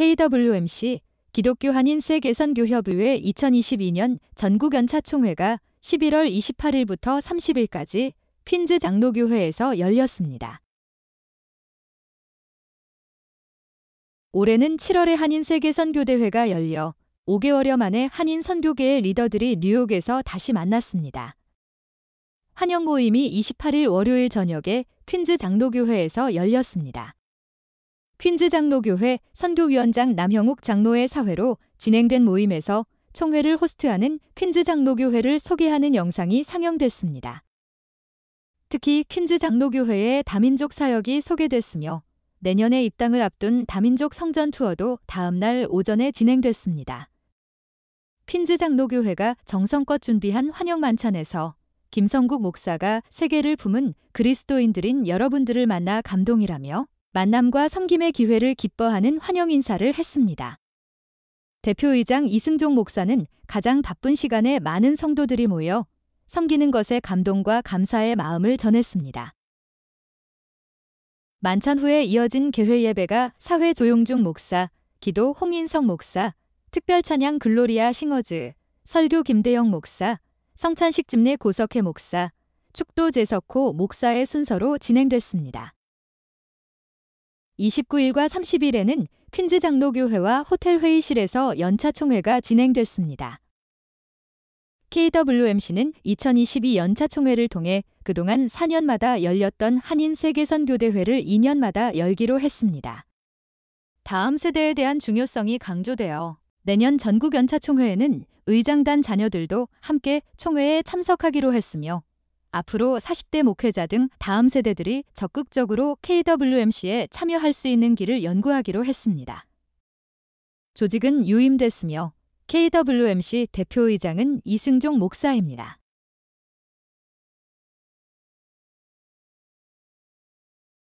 KWMC 기독교 한인세 계선교협의회 2022년 전국연차총회가 11월 28일부터 30일까지 퀸즈 장로교회에서 열렸습니다. 올해는 7월에 한인 세계선교대회가 열려 5개월여 만에 한인 선교계의 리더들이 뉴욕에서 다시 만났습니다. 환영 모임이 28일 월요일 저녁에 퀸즈 장로교회에서 열렸습니다. 퀸즈 장로교회 선교위원장 남형욱 장로의 사회로 진행된 모임에서 총회를 호스트하는 퀸즈 장로교회를 소개하는 영상이 상영됐습니다. 특히 퀸즈 장로교회의 다민족 사역이 소개됐으며 내년에 입당을 앞둔 다민족 성전 투어도 다음날 오전에 진행됐습니다. 퀸즈 장로교회가 정성껏 준비한 환영 만찬에서 김성국 목사가 세계를 품은 그리스도인들인 여러분들을 만나 감동이라며 만남과 섬김의 기회를 기뻐하는 환영 인사를 했습니다. 대표의장 이승종 목사는 가장 바쁜 시간에 많은 성도들이 모여 섬기는 것에 감동과 감사의 마음을 전했습니다. 만찬 후에 이어진 개회 예배가 사회 조용중 목사, 기도 홍인성 목사, 특별 찬양 글로리아 싱어즈, 설교 김대영 목사, 성찬식 집내고석혜 목사, 축도 재석호 목사의 순서로 진행됐습니다. 29일과 30일에는 퀸즈 장로교회와 호텔 회의실에서 연차 총회가 진행됐습니다. KWMC는 2022 연차 총회를 통해 그동안 4년마다 열렸던 한인 세계선 교대회를 2년마다 열기로 했습니다. 다음 세대에 대한 중요성이 강조되어 내년 전국 연차 총회에는 의장단 자녀들도 함께 총회에 참석하기로 했으며 앞으로 40대 목회자 등 다음 세대들이 적극적으로 KWMC에 참여할 수 있는 길을 연구하기로 했습니다. 조직은 유임됐으며 KWMC 대표의장은 이승종 목사입니다.